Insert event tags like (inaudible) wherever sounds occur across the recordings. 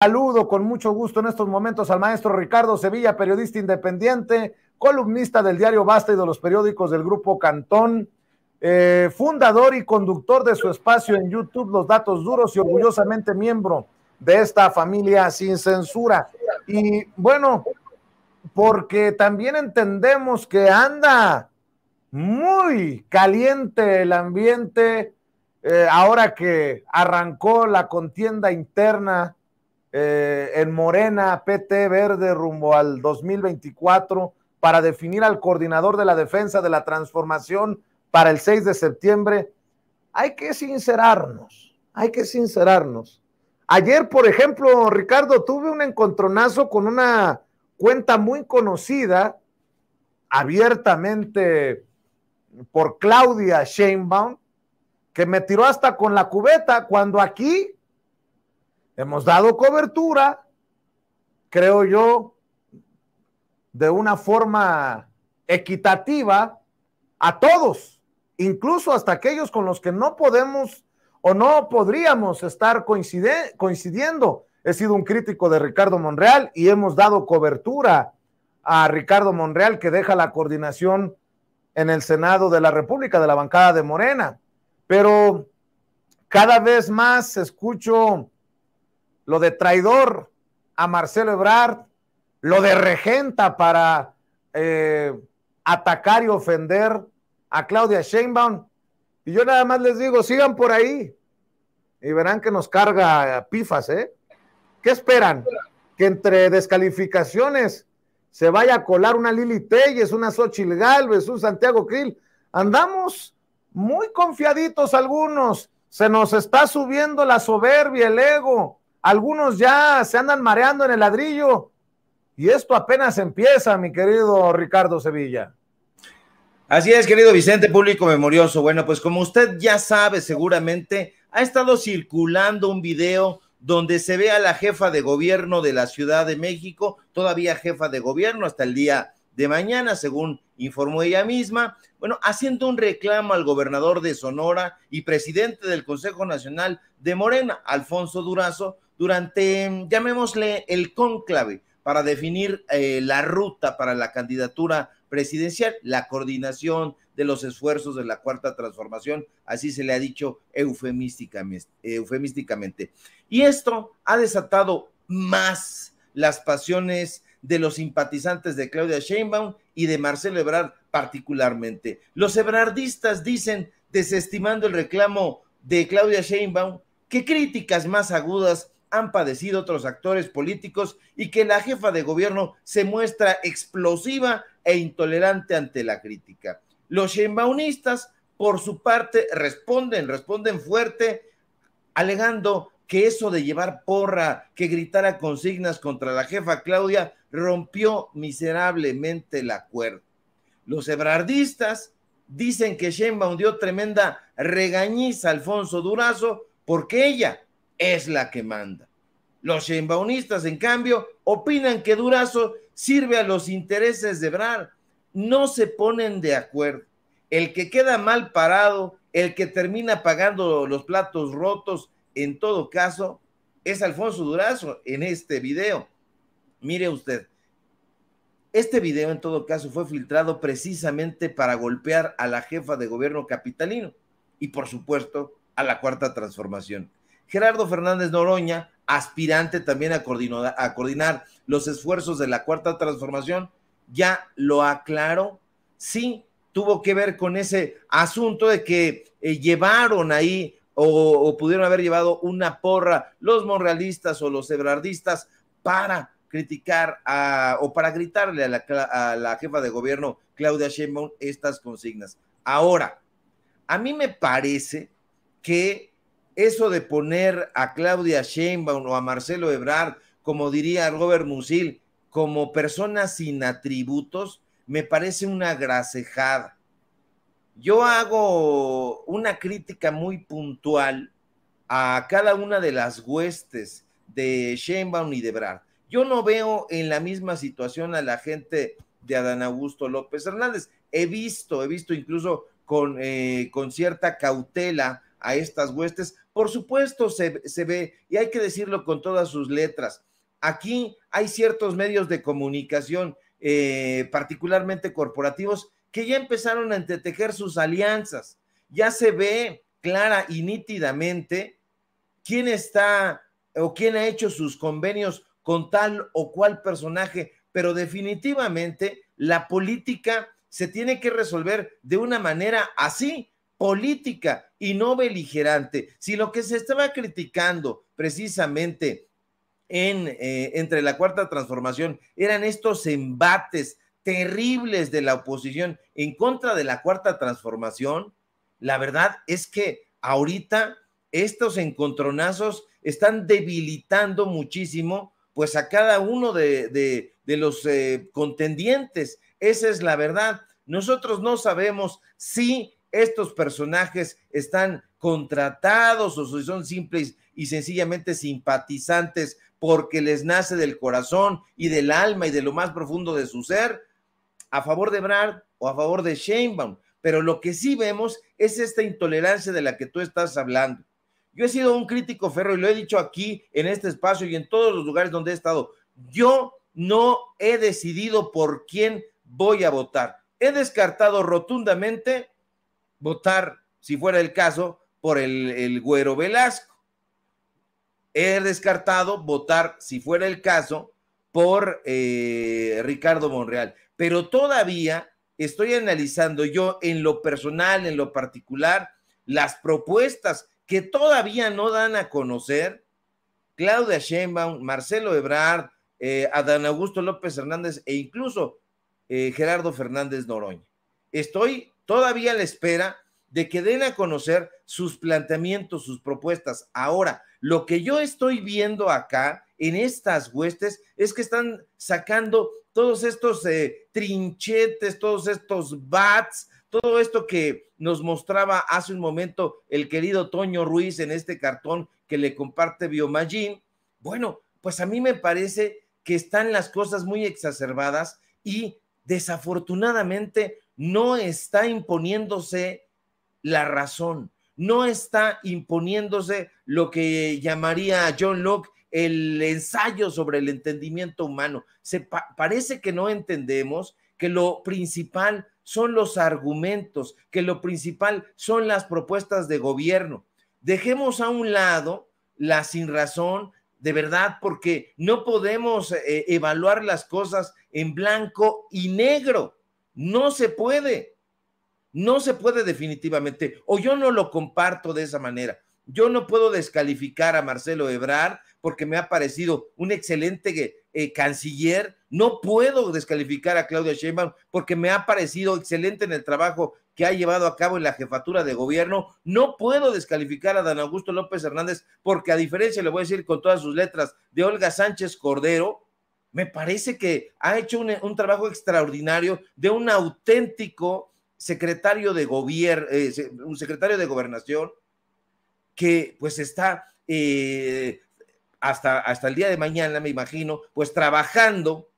Saludo con mucho gusto en estos momentos al maestro Ricardo Sevilla, periodista independiente, columnista del diario Basta y de los periódicos del Grupo Cantón, eh, fundador y conductor de su espacio en YouTube Los Datos Duros y orgullosamente miembro de esta familia sin censura. Y bueno, porque también entendemos que anda muy caliente el ambiente eh, ahora que arrancó la contienda interna eh, en Morena, PT Verde rumbo al 2024 para definir al coordinador de la defensa de la transformación para el 6 de septiembre. Hay que sincerarnos, hay que sincerarnos. Ayer, por ejemplo, Ricardo, tuve un encontronazo con una cuenta muy conocida, abiertamente por Claudia Sheinbaum, que me tiró hasta con la cubeta, cuando aquí Hemos dado cobertura, creo yo, de una forma equitativa a todos, incluso hasta aquellos con los que no podemos o no podríamos estar coincidiendo. He sido un crítico de Ricardo Monreal y hemos dado cobertura a Ricardo Monreal que deja la coordinación en el Senado de la República de la bancada de Morena. Pero cada vez más escucho lo de traidor a Marcelo Ebrard, lo de regenta para eh, atacar y ofender a Claudia Sheinbaum. Y yo nada más les digo, sigan por ahí y verán que nos carga pifas, ¿eh? ¿Qué esperan? Que entre descalificaciones se vaya a colar una Lili Telles, una Xochil Galvez, un Santiago Krill. Andamos muy confiaditos algunos. Se nos está subiendo la soberbia, el ego. Algunos ya se andan mareando en el ladrillo y esto apenas empieza, mi querido Ricardo Sevilla. Así es, querido Vicente, público memorioso. Bueno, pues como usted ya sabe, seguramente ha estado circulando un video donde se ve a la jefa de gobierno de la Ciudad de México, todavía jefa de gobierno hasta el día de mañana, según informó ella misma, bueno, haciendo un reclamo al gobernador de Sonora y presidente del Consejo Nacional de Morena, Alfonso Durazo, durante, llamémosle, el cónclave para definir eh, la ruta para la candidatura presidencial, la coordinación de los esfuerzos de la cuarta transformación, así se le ha dicho eufemísticamente. eufemísticamente. Y esto ha desatado más las pasiones de los simpatizantes de Claudia Sheinbaum y de Marcelo Ebrard particularmente. Los ebrardistas dicen, desestimando el reclamo de Claudia Sheinbaum, que críticas más agudas han padecido otros actores políticos y que la jefa de gobierno se muestra explosiva e intolerante ante la crítica. Los sheinbaunistas, por su parte, responden, responden fuerte, alegando que eso de llevar porra, que gritara consignas contra la jefa Claudia, rompió miserablemente el acuerdo. Los ebrardistas dicen que Sheinbaum dio tremenda regañiza a Alfonso Durazo porque ella es la que manda. Los sheinbaunistas, en cambio, opinan que Durazo sirve a los intereses de Brar. No se ponen de acuerdo. El que queda mal parado, el que termina pagando los platos rotos, en todo caso, es Alfonso Durazo en este video. Mire usted, este video en todo caso fue filtrado precisamente para golpear a la jefa de gobierno capitalino y por supuesto a la cuarta transformación. Gerardo Fernández Noroña, aspirante también a coordinar, los esfuerzos de la cuarta transformación, ya lo aclaró. Sí, tuvo que ver con ese asunto de que eh, llevaron ahí o, pudieron haber llevado una porra los monrealistas o los ebrardistas para criticar o para gritarle a la, a la jefa de gobierno Claudia Sheinbaum estas consignas. Ahora, a mí me parece que eso de poner a Claudia Sheinbaum o a Marcelo Ebrard, como diría Robert Musil, como personas sin atributos, me parece una grasejada. Yo hago una crítica muy puntual a cada una de las huestes de Sheinbaum y de Ebrard. Yo no veo en la misma situación a la gente de Adán Augusto López Hernández. He visto, he visto incluso con, eh, con cierta cautela a estas huestes. Por supuesto se, ve, y hay que decirlo con todas sus letras, aquí hay ciertos medios de comunicación, eh, particularmente corporativos, que ya empezaron a entretejer sus alianzas. Ya se ve clara y nítidamente quién está o quién ha hecho sus convenios con tal o cual personaje, pero definitivamente la política se tiene que resolver de una manera así, política y no beligerante. Si lo que se estaba criticando precisamente en, eh, entre la cuarta transformación eran estos embates terribles de la oposición en contra de la cuarta transformación, la verdad es que ahorita estos encontronazos están debilitando muchísimo pues a cada uno de, de, los eh, contendientes. Esa es la verdad. Nosotros no sabemos si estos personajes están contratados o si son simples y sencillamente simpatizantes porque les nace del corazón y del alma y de lo más profundo de su ser, a favor de Brad o a favor de Sheinbaum. Pero lo que sí vemos es esta intolerancia de la que tú estás hablando. Yo he sido un crítico ferro y lo he dicho aquí, en este espacio y en todos los lugares donde he estado. Yo no he decidido por quién voy a votar. He descartado rotundamente votar, si fuera el caso, por el, güero Velasco. He descartado votar, si fuera el caso, por eh, Ricardo Monreal. Pero todavía estoy analizando yo en lo personal, en lo particular, las propuestas que todavía no dan a conocer Claudia Sheinbaum, Marcelo Ebrard, eh, Adán Augusto López Hernández e incluso eh, Gerardo Fernández Noroña. Estoy todavía a la espera de que den a conocer sus planteamientos, sus propuestas. Ahora, lo que yo estoy viendo acá en estas huestes es que están sacando todos estos eh, trinchetes, todos estos bats, todo esto que nos mostraba hace un momento el querido Toño Ruiz en este cartón que le comparte Biomagín. Bueno, pues a mí me parece que están las cosas muy exacerbadas y desafortunadamente no está imponiéndose la razón, no está imponiéndose lo que llamaría John Locke el ensayo sobre el entendimiento humano. Se parece que no entendemos que lo principal son los argumentos, que lo principal son las propuestas de gobierno. Dejemos a un lado la sin razón, de verdad, porque no podemos eh, evaluar las cosas en blanco y negro. No se puede. No se puede definitivamente. O yo no lo comparto de esa manera. Yo no puedo descalificar a Marcelo Ebrard porque me ha parecido un excelente eh, canciller. No puedo descalificar a Claudia Sheinbaum porque me ha parecido excelente en el trabajo que ha llevado a cabo en la jefatura de gobierno. No puedo descalificar a Dan Augusto López Hernández porque a diferencia, le voy a decir con todas sus letras, de Olga Sánchez Cordero, me parece que ha hecho un, trabajo extraordinario de un auténtico secretario de gobierno, eh, un secretario de gobernación que pues está eh, hasta, hasta el día de mañana, me imagino, pues trabajando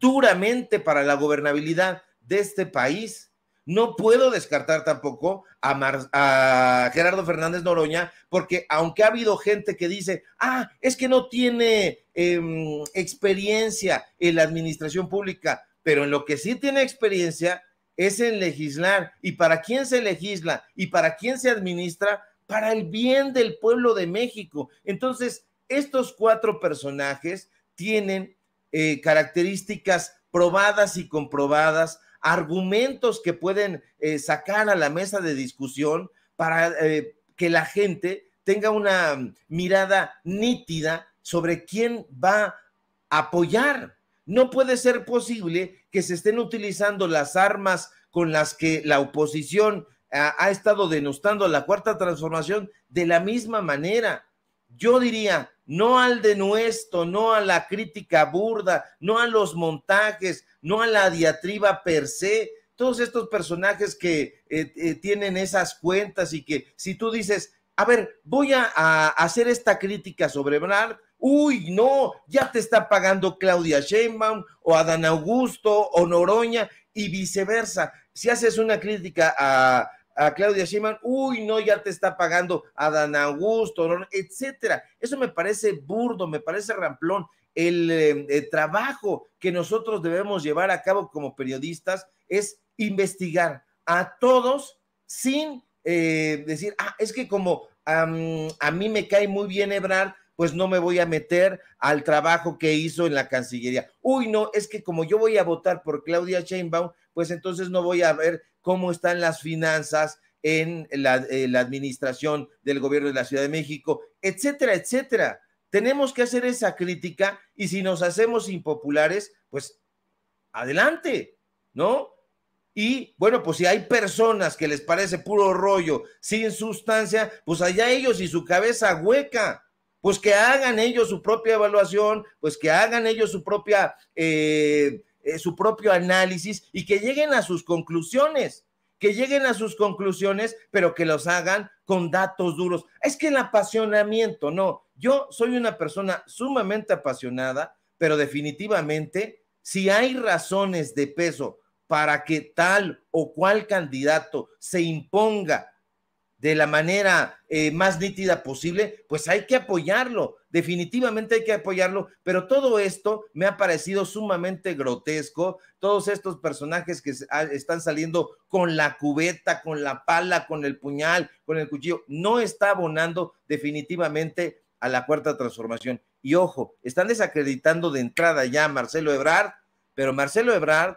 duramente para la gobernabilidad de este país no puedo descartar tampoco a, Gerardo Fernández Noroña, porque aunque ha habido gente que dice, ah, es que no tiene em, experiencia en la administración pública, pero en lo que sí tiene experiencia es en legislar. ¿Y para quién se legisla? ¿Y para quién se administra? Para el bien del pueblo de México. Entonces, estos cuatro personajes tienen eh, características probadas y comprobadas argumentos que pueden eh, sacar a la mesa de discusión para eh, que la gente tenga una mirada nítida sobre quién va a apoyar. No puede ser posible que se estén utilizando las armas con las que la oposición ha, ha estado denostando la cuarta transformación de la misma manera yo diría, no al denuesto, no a la crítica burda, no a los montajes, no a la diatriba per se. Todos estos personajes que eh, eh, tienen esas cuentas y que si tú dices, a ver, voy a, a hacer esta crítica sobre Brad, uy, no, ya te está pagando Claudia Sheinbaum o Adán Augusto o Noroña y viceversa. Si haces una crítica a, a Claudia Sheinbaum, uy, no, ya te está pagando a Dan Augusto, etcétera. Eso me parece burdo, me parece ramplón. Em, el, trabajo que nosotros debemos llevar a cabo como periodistas es investigar a todos sin eh, decir, ah, es que como a mí me cae muy bien Ebrard, pues no me voy a meter al trabajo que hizo en la Cancillería. Uy, no, es que como yo voy a votar por Claudia Sheinbaum, pues entonces no voy a ver cómo están las finanzas en eh, la, administración del gobierno de la Ciudad de México, etcétera, etcétera. Tenemos que hacer esa crítica y si nos hacemos impopulares, pues adelante, ¿no? Y bueno, pues si hay personas que les parece puro rollo, sin sustancia, pues allá ellos y su cabeza hueca, pues que hagan ellos su propia evaluación, pues que hagan ellos su propia eh, eh, su propio análisis y que lleguen a sus conclusiones, que lleguen a sus conclusiones, pero que los hagan con datos duros. Es que el apasionamiento, no, yo soy una persona sumamente apasionada, pero definitivamente si hay razones de peso para que tal o cual candidato se imponga de la manera eh, más nítida posible, pues hay que apoyarlo, definitivamente hay que apoyarlo, pero todo esto me ha parecido sumamente grotesco, todos estos personajes que ah, están saliendo con la cubeta, con la pala, con el puñal, con el cuchillo, no está abonando definitivamente a la cuarta transformación. Y ojo, están desacreditando de entrada ya a Marcelo Ebrard, pero Marcelo Ebrard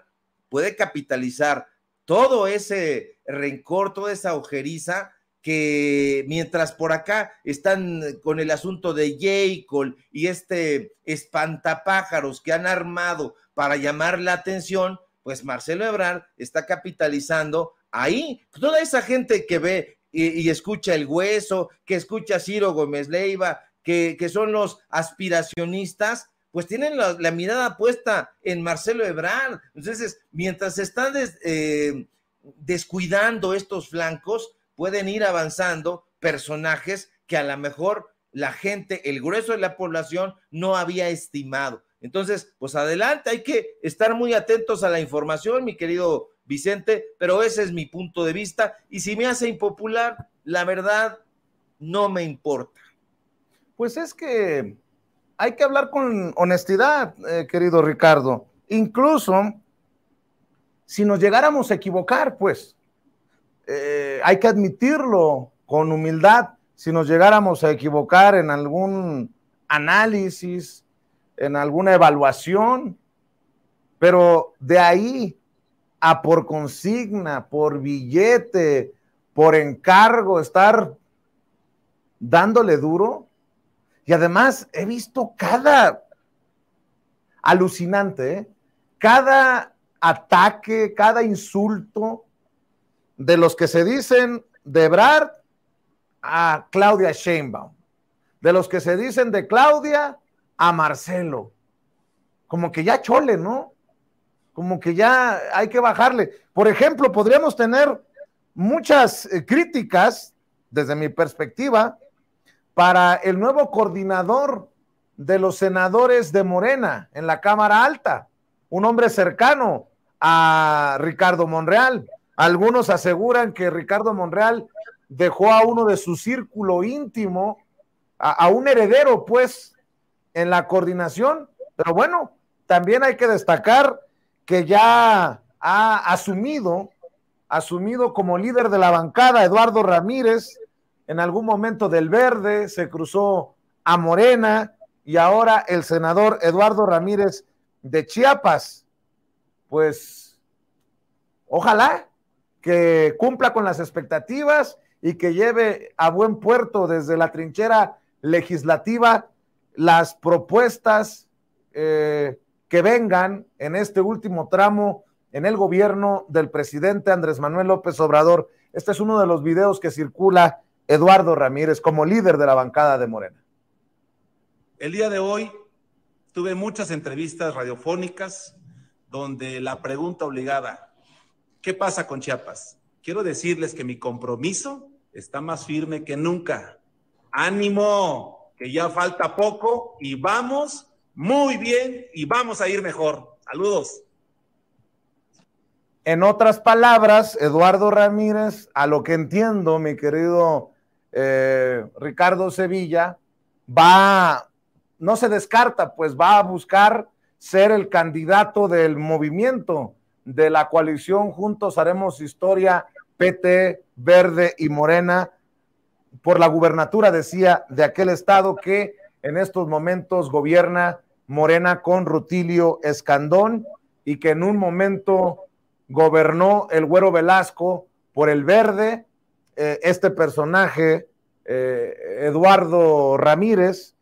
puede capitalizar todo ese rencor, toda esa ojeriza que mientras por acá están con el asunto de Jacob y este espantapájaros que han armado para llamar la atención, pues Marcelo Ebrard está capitalizando ahí. Toda esa gente que ve y, escucha el hueso, que escucha a Ciro Gómez Leiva, que, son los aspiracionistas, pues tienen la, mirada puesta en Marcelo Ebrard. Entonces, mientras están eh, descuidando estos flancos, pueden ir avanzando personajes que a lo mejor la gente, el grueso de la población no había estimado. Entonces, pues adelante, hay que estar muy atentos a la información, mi querido Vicente, pero ese es mi punto de vista. Y si me hace impopular, la verdad, no me importa. Pues es que hay que hablar con honestidad, eh, querido Ricardo. Incluso si nos llegáramos a equivocar, pues, eh, hay que admitirlo con humildad, si nos llegáramos a equivocar en algún análisis, en alguna evaluación, pero de ahí a por consigna, por billete, por encargo, estar dándole duro. Y además he visto cada alucinante, ¿eh? cada ataque, cada insulto, de los que se dicen de Brad a Claudia Sheinbaum, de los que se dicen de Claudia a Marcelo. Como que ya chole, ¿no? Como que ya hay que bajarle. Por ejemplo, podríamos tener muchas eh, críticas, desde mi perspectiva, para el nuevo coordinador de los senadores de Morena en la Cámara Alta, un hombre cercano a Ricardo Monreal. Algunos aseguran que Ricardo Monreal dejó a uno de su círculo íntimo, a, un heredero, pues, en la coordinación. Pero bueno, también hay que destacar que ya ha asumido, asumido como líder de la bancada Eduardo Ramírez, en algún momento del verde, se cruzó a Morena y ahora el senador Eduardo Ramírez de Chiapas. Pues, ojalá, que cumpla con las expectativas y que lleve a buen puerto desde la trinchera legislativa las propuestas eh, que vengan en este último tramo en el gobierno del presidente Andrés Manuel López Obrador. Este es uno de los videos que circula Eduardo Ramírez como líder de la bancada de Morena. El día de hoy tuve muchas entrevistas radiofónicas donde la pregunta obligada, ¿Qué pasa con Chiapas? Quiero decirles que mi compromiso está más firme que nunca. Ánimo, que ya falta poco y vamos muy bien y vamos a ir mejor. Saludos. En otras palabras, Eduardo Ramírez, a lo que entiendo, mi querido eh, Ricardo Sevilla, va, no se descarta, pues va a buscar ser el candidato del movimiento de la coalición Juntos Haremos Historia, PT, Verde y Morena, por la gubernatura, decía, de aquel estado que en estos momentos gobierna Morena con Rutilio Escandón y que en un momento gobernó el Güero Velasco por el Verde, eh, este personaje, eh, Eduardo Ramírez,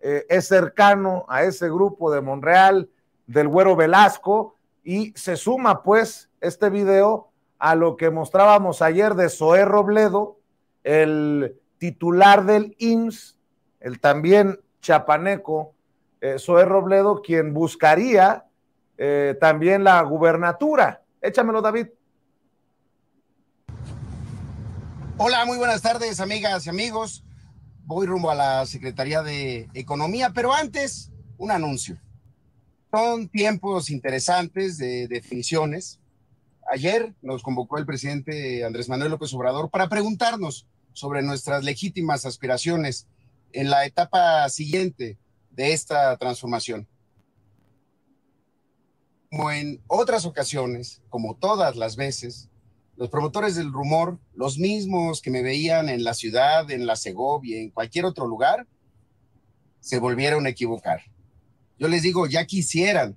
eh, es cercano a ese grupo de Monreal, del Güero Velasco, y se suma pues este video a lo que mostrábamos ayer de Zoé Robledo, el titular del IMSS, el también chapaneco, eh, Zoé Robledo, quien buscaría eh, también la gubernatura. Échamelo, David. Hola, muy buenas tardes, amigas y amigos. Voy rumbo a la Secretaría de Economía, pero antes, un anuncio. Son tiempos interesantes de definiciones. Ayer nos convocó el presidente Andrés Manuel López Obrador para preguntarnos sobre nuestras legítimas aspiraciones en la etapa siguiente de esta transformación. Como en otras ocasiones, como todas las veces, los promotores del rumor, los mismos que me veían en la ciudad, en la Segovia, en cualquier otro lugar, se volvieron a equivocar. Yo les digo, ya quisieran.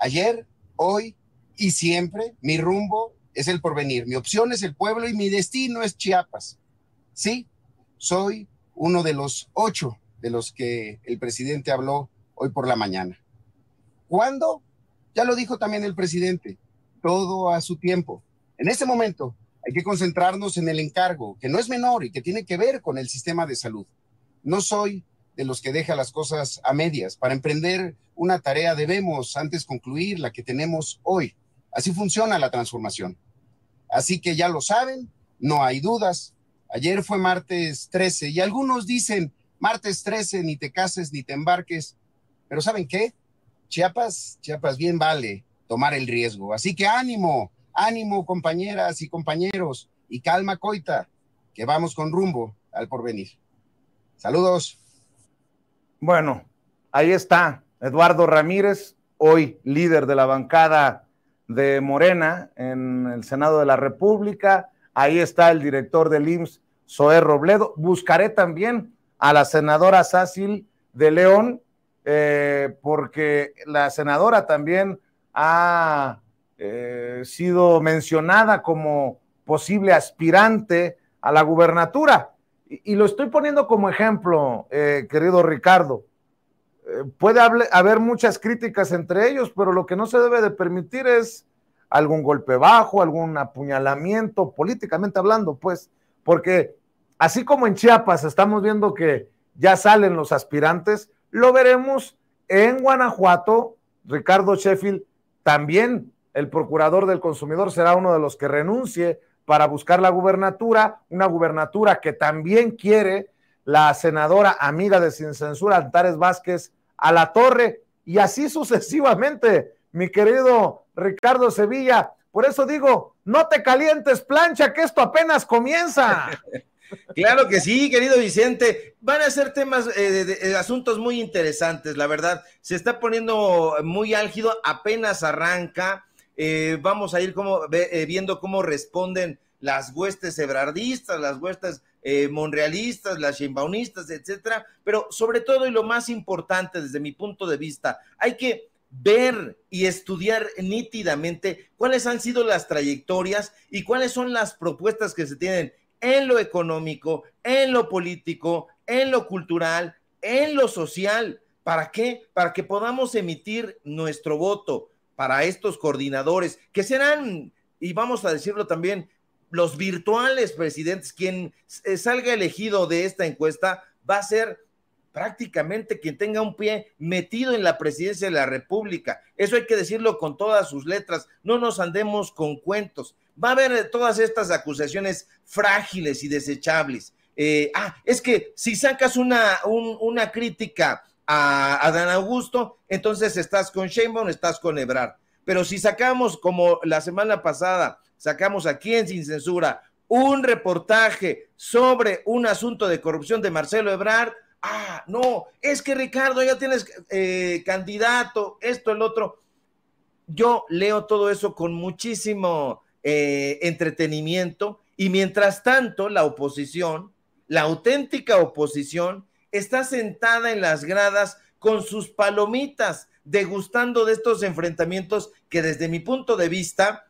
Ayer, hoy y siempre, mi rumbo es el porvenir, mi opción es el pueblo y mi destino es Chiapas. Sí, soy uno de los ocho de los que el presidente habló hoy por la mañana. ¿Cuándo? Ya lo dijo también el presidente, todo a su tiempo. En este momento hay que concentrarnos en el encargo, que no es menor y que tiene que ver con el sistema de salud. No soy de los que deja las cosas a medias. Para emprender una tarea debemos antes concluir la que tenemos hoy. Así funciona la transformación. Así que ya lo saben, no hay dudas. Ayer fue martes 13 y algunos dicen, martes 13 ni te cases ni te embarques, pero ¿saben qué? Chiapas, Chiapas bien vale tomar el riesgo. Así que ánimo, ánimo compañeras y compañeros y calma coita, que vamos con rumbo al porvenir. Saludos. Bueno, ahí está Eduardo Ramírez, hoy líder de la bancada de Morena en el Senado de la República. Ahí está el director del IMSS, Zoé Robledo. Buscaré también a la senadora Sácil de León, eh, porque la senadora también ha eh, sido mencionada como posible aspirante a la gubernatura. Y, lo estoy poniendo como ejemplo, eh, querido Ricardo. Eh, puede haber muchas críticas entre ellos, pero lo que no se debe de permitir es algún golpe bajo, algún apuñalamiento, políticamente hablando, pues, porque así como en Chiapas estamos viendo que ya salen los aspirantes, lo veremos en Guanajuato, Ricardo Sheffield también el procurador del consumidor será uno de los que renuncie para buscar la gubernatura, una gubernatura que también quiere la senadora amiga de Sin Censura, Antares Vázquez, a la torre, y así sucesivamente, mi querido Ricardo Sevilla. Por eso digo, no te calientes plancha, que esto apenas comienza. (laughs) Claro que sí, querido Vicente. Van a ser temas, eh, asuntos muy interesantes, la verdad. Se está poniendo muy álgido, apenas arranca. Eh, vamos a ir eh, viendo cómo responden las huestes ebrardistas, las huestes eh, monrealistas, las chimbaunistas, etcétera, pero sobre todo y lo más importante desde mi punto de vista, hay que ver y estudiar nítidamente cuáles han sido las trayectorias y cuáles son las propuestas que se tienen en lo económico, en lo político, en lo cultural, en lo social. ¿Para qué? Para que podamos emitir nuestro voto para estos coordinadores, que serán, y vamos a decirlo también, los virtuales presidentes, quien eh, salga elegido de esta encuesta va a ser prácticamente quien tenga un pie metido en la presidencia de la República. Eso hay que decirlo con todas sus letras, no nos andemos con cuentos. Va a haber eh, todas estas acusaciones frágiles y desechables. Eh, ah, es que si sacas una, una crítica a Dan Augusto, entonces estás con Sheinbaum, estás con Ebrard. Pero si sacamos, como la semana pasada, sacamos aquí en Sin Censura un reportaje sobre un asunto de corrupción de Marcelo Ebrard, ah, no, es que Ricardo ya tienes eh, candidato, esto, el otro. Yo leo todo eso con muchísimo eh, entretenimiento y mientras tanto la oposición, la auténtica oposición, está sentada en las gradas con sus palomitas, degustando de estos enfrentamientos que desde mi punto de vista,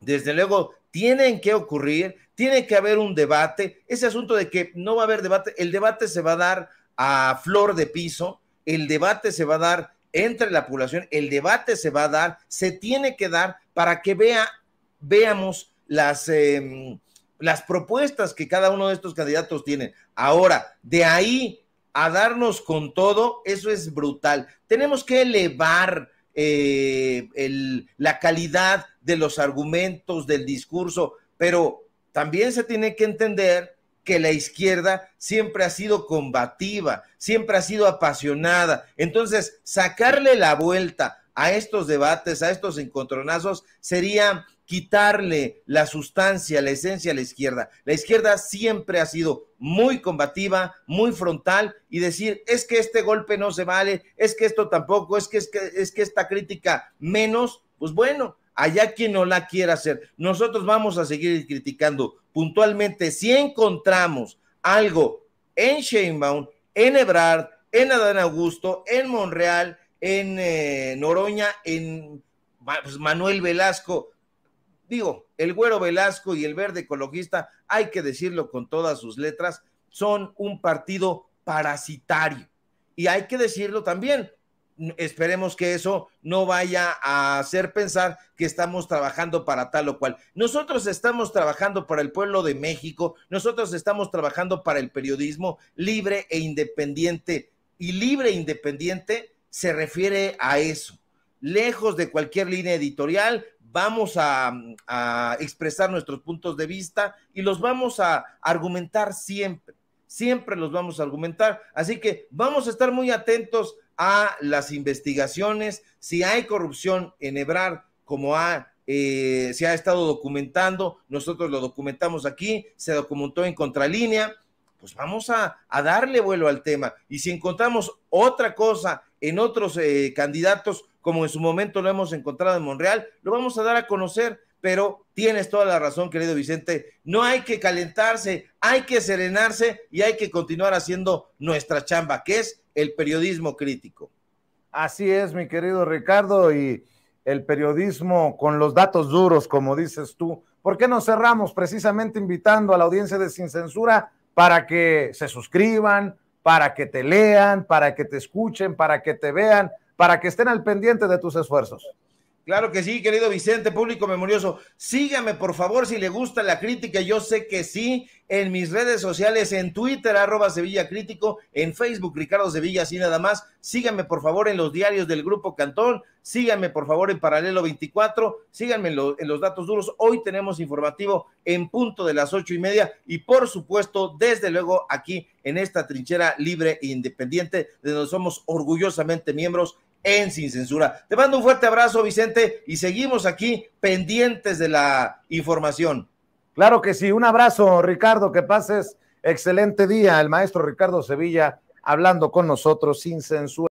desde luego, tienen que ocurrir, tiene que haber un debate, ese asunto de que no va a haber debate, el debate se va a dar a flor de piso, el debate se va a dar entre la población, el debate se va a dar, se tiene que dar para que vea, veamos las, em, las propuestas que cada uno de estos candidatos tiene Ahora, de ahí a darnos con todo, eso es brutal. Tenemos que elevar eh, la calidad de los argumentos, del discurso, pero también se tiene que entender que la izquierda siempre ha sido combativa, siempre ha sido apasionada. Entonces, sacarle la vuelta a estos debates, a estos encontronazos, sería quitarle la sustancia, la esencia a la izquierda. La izquierda siempre ha sido muy combativa, muy frontal y decir, es que este golpe no se vale, es que esto tampoco, es que, es que, esta crítica menos, pues bueno, allá quien no la quiera hacer. Nosotros vamos a seguir criticando puntualmente si encontramos algo en Sheinbaum, en Ebrard, en Adán Augusto, en Monreal, en eh, Noroña, en pues, Manuel Velasco, digo, el güero Velasco y el verde ecologista, hay que decirlo con todas sus letras, son un partido parasitario. Y hay que decirlo también, esperemos que eso no vaya a hacer pensar que estamos trabajando para tal o cual. Nosotros estamos trabajando para el pueblo de México, nosotros estamos trabajando para el periodismo libre e independiente. Y libre e independiente se refiere a eso, lejos de cualquier línea editorial, vamos a, expresar nuestros puntos de vista y los vamos a argumentar siempre, siempre los vamos a argumentar. Así que vamos a estar muy atentos a las investigaciones, si hay corrupción en hebrar como ha, eh, se ha estado documentando, nosotros lo documentamos aquí, se documentó en contralínea, pues vamos a, a darle vuelo al tema. Y si encontramos otra cosa en otros eh, candidatos, como en su momento lo hemos encontrado en Monreal, lo vamos a dar a conocer, pero tienes toda la razón, querido Vicente, no hay que calentarse, hay que serenarse y hay que continuar haciendo nuestra chamba, que es el periodismo crítico. Así es, mi querido Ricardo, y el periodismo con los datos duros, como dices tú. ¿Por qué nos cerramos precisamente invitando a la audiencia de Sin Censura para que se suscriban, para que te lean, para que te escuchen, para que te vean, para que estén al pendiente de tus esfuerzos. Claro que sí, querido Vicente, público memorioso. Sígame, por favor, si le gusta la crítica. Yo sé que sí, en mis redes sociales, en Twitter, arroba Sevilla Crítico, en Facebook, Ricardo Sevilla, así nada más. Síganme, por favor, en los diarios del Grupo Cantón. Síganme, por favor, en Paralelo 24. Síganme en, en los datos duros. Hoy tenemos informativo en punto de las ocho y media. Y, por supuesto, desde luego, aquí en esta trinchera libre e independiente, de donde somos orgullosamente miembros en Sin Censura. Te mando un fuerte abrazo, Vicente, y seguimos aquí pendientes de la información. Claro que sí, un abrazo, Ricardo, que pases excelente día. El maestro Ricardo Sevilla hablando con nosotros sin censura.